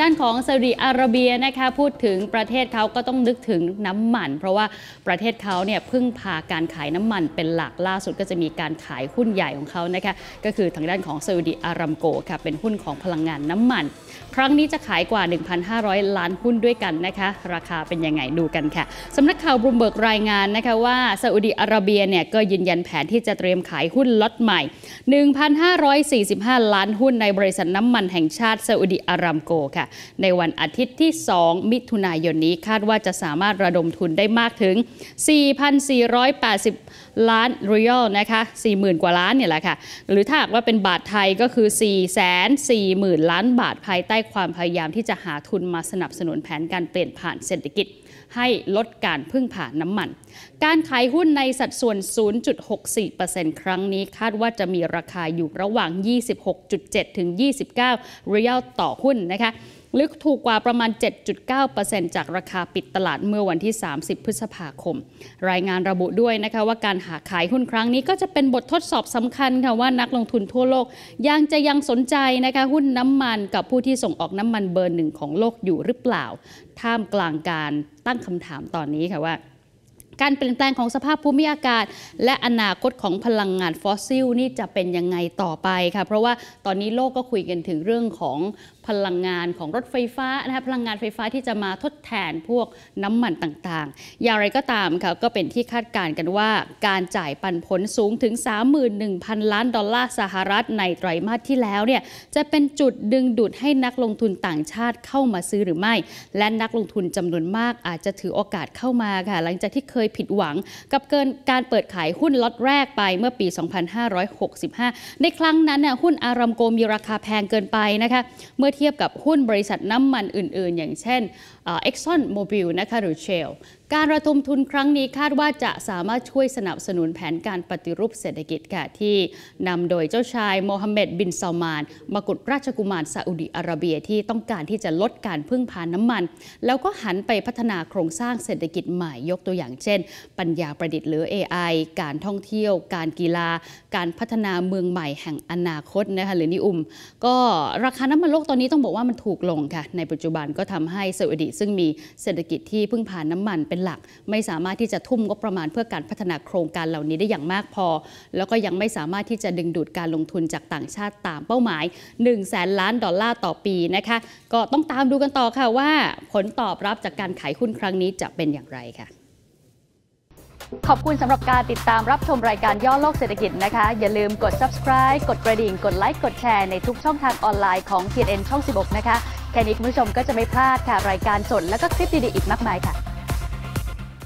ด้านของซาอุดีอาระเบียนะคะพูดถึงประเทศเขาก็ต้องนึกถึงน้ำมัน เพราะว่าประเทศเขาเนี่ยพึ่งพาการขายน้ำมันเป็นหลักล่าสุดก็จะมีการขายหุ้นใหญ่ของเขานะคะก็คือทางด้านของซาอุดีอารามโกค่ะเป็นหุ้นของพลังงานน้ำมัน ครั้งนี้จะขายกว่า 1,500 ล้านหุ้นด้วยกันนะคะ ราคาเป็นยังไงดูกันค่ะสำนักข่าวบลูมเบิร์กรายงานนะคะว่าซาอุดีอาระเบียเนี่ยก็ยืนยันแผนที่จะเตรียมขายหุ้นล็อตใหม่ 1,545 ล้านหุ้นในบริษัทน้ำมันแห่งชาติซาอุดีอารามโกค่ะในวันอาทิตย์ที่ 2 มิถุนายนนี้คาดว่าจะสามารถระดมทุนได้มากถึง 4,480 ล้านรียลนะคะ 40,000 กว่าล้านเนี่ยแหละค่ะ หรือถ้าหากว่าเป็นบาทไทยก็คือ 440,000 ล้านบาทภายใต้ความพยายามที่จะหาทุนมาสนับสนุนแผนการเปลี่ยนผ่านเศรษฐกิจ ให้ลดการพึ่งผ่านน้ำมัน การขายหุ้นในสัดส่วน 0.64%ครั้งนี้คาดว่าจะมีราคาอยู่ระหว่าง 26.7 ถึง 29เรียลต่อหุ้นนะคะลึกถูกกว่าประมาณ 7.9%จากราคาปิดตลาดเมื่อวันที่ 30 พฤษภาคม รายงานระบุด้วยนะคะว่าการหาขายหุ้นครั้งนี้ก็จะเป็นบททดสอบสำคัญค่ะว่านักลงทุนทั่วโลก ยังจะยังสนใจนะคะหุ้นน้ำมันกับผู้ที่ส่งออกน้ำมันเบอร์หนึ่งของโลกอยู่หรือเปล่า ท่ามกลางการตั้งคำถามตอนนี้ค่ะว่า การเปลี่ยนแปลงของสภาพภูมิอากาศ และอนาคตของพลังงานฟอสซิลนี่จะเป็นยังไงต่อไปค่ะเพราะว่าตอนนี้โลกก็คุยกันถึงเรื่องของพลังงานของรถไฟฟ้านะคะพลังงานไฟฟ้าที่จะมาทดแทนพวกน้ำมันต่างๆ อย่างไรก็ตามค่ะก็เป็นที่คาดการณ์กันว่าการจ่ายปันผลสูงถึง 31,000 ล้านดอลลาร์สหรัฐ ในไตรมาสที่แล้วเนี่ยจะเป็นจุดดึงดูดให้นักลงทุนต่างชาติเข้ามาซื้อหรือไม่ และนักลงทุนจำนวนมาก อาจจะถือโอกาสเข้ามาค่ะหลังจากที่เคยผิดหวังกับเกินการเปิดขายหุ้นล็อตแรกไปเมื่อปี 2565 ในครั้งนั้นน่ยหุ้นอารัมโกมีราคาแพงเกินไปนะคะเมื่อทียบกับหุ้นบริษัทน้ำมันอื่นๆ อย่างเช่นเอ็กซอนโมบิลนะคะหรือเชลการระดมทุนครั้งนี้คาดว่าจะสามารถช่วยสนับสนุนแผนการปฏิรูปเศรษฐกิจค่ะที่นำโดยเจ้าชายโมฮัมเหม็ดบินซามานมากุฎราชกุมารซาอุดีอาระเบียที่ต้องการที่จะลดการพึ่งพาน้ำมัน แล้วก็หันไปพัฒนาโครงสร้างเศรษฐกิจใหม่ยกตัวอย่างเช่น ปัญญาประดิษฐ์หรือ AI การท่องเที่ยวการกีฬา การพัฒนาเมืองใหม่แห่งอนาคตนะคะหรือนิอุม ก็ราคาน้ำมันโลกตอนนี้ต้องบอกว่ามันถูกลงค่ะในปัจจุบันก็ทำให้ซาอุดีซึ่งมีเศรษฐกิจที่พึ่งพาน้ำมันเป็นนหลักไม่สามารถที่จะทุ่มงบประมาณเพื่อการพัฒนาโครงการเหล่านี้ได้อย่างมากพอ แล้วก็ยังไม่สามารถที่จะดึงดูดการลงทุนจากต่างชาติตามเป้าหมาย1แสนล้านดอลลาร์ต่อปีนะคะ ก็ต้องตามดูกันต่อค่ะว่าผลตอบรับจากการขายหุ้นครั้งนี้จะเป็นอย่างไรค่ะ ขอบคุณสำหรับการติดตามรับชมรายการย่อโลกเศรษฐกิจนะคะ อย่าลืมกด subscribe กดกระดิ่ง กดไลค์ กดแชร์ในทุกช่องทางออนไลน์ของ t n ช่อง16นะคะ แค่นี้คุณผู้ชมก็จะไม่พลาดค่ะรายการสดและก็คลิปดีๆอีกมากมายค่ะ